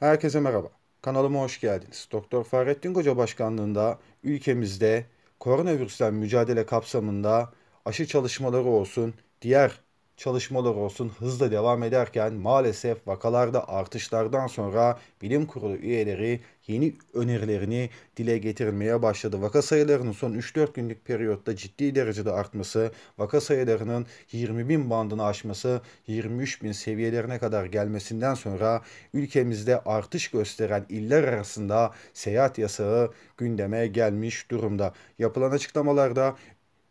Herkese merhaba. Kanalıma hoş geldiniz. Doktor Fahrettin Koca Başkanlığında ülkemizde koronavirüsle mücadele kapsamında aşı çalışmaları olsun, diğer çalışmalar olsun hızla devam ederken maalesef vakalarda artışlardan sonra bilim kurulu üyeleri yeni önerilerini dile getirmeye başladı. Vaka sayılarının son 3-4 günlük periyotta ciddi derecede artması, vaka sayılarının 20 bin bandını aşması, 23 bin seviyelerine kadar gelmesinden sonra ülkemizde artış gösteren iller arasında seyahat yasağı gündeme gelmiş durumda. Yapılan açıklamalarda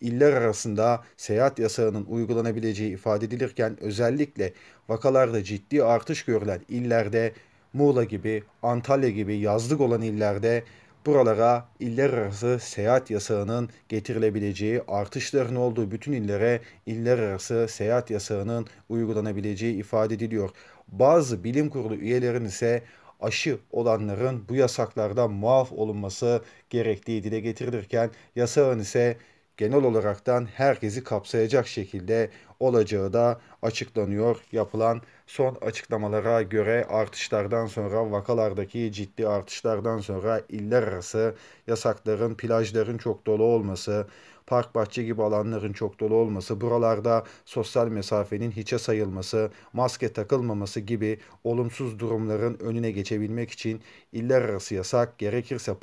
iller arasında seyahat yasağının uygulanabileceği ifade edilirken özellikle vakalarda ciddi artış görülen illerde Muğla gibi, Antalya gibi yazlık olan illerde buralara iller arası seyahat yasağının getirilebileceği, artışların olduğu bütün illere iller arası seyahat yasağının uygulanabileceği ifade ediliyor. Bazı bilim kurulu üyelerin ise aşı olanların bu yasaklardan muaf olunması gerektiği dile getirilirken yasağın ise genel olaraktan herkesi kapsayacak şekilde olacağı da açıklanıyor. Yapılan son açıklamalara göre artışlardan sonra vakalardaki ciddi artışlardan sonra iller arası yasakların, plajların çok dolu olması, park bahçe gibi alanların çok dolu olması, buralarda sosyal mesafenin hiçe sayılması, maske takılmaması gibi olumsuz durumların önüne geçebilmek için iller arası yasak, gerekirse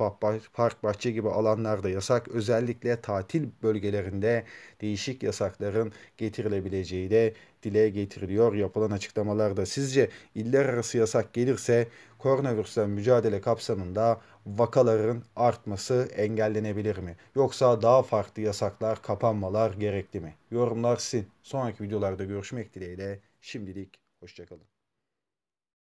park bahçe gibi alanlarda yasak, özellikle tatil bölgelerinde değişik yasakların getirilebilmesi edilebileceği de dile getiriliyor. Yapılan açıklamalarda sizce iller arası yasak gelirse koronavirüsle mücadele kapsamında vakaların artması engellenebilir mi? Yoksa daha farklı yasaklar, kapanmalar gerekli mi? Yorumlar sizin. Sonraki videolarda görüşmek dileğiyle. Şimdilik hoşçakalın.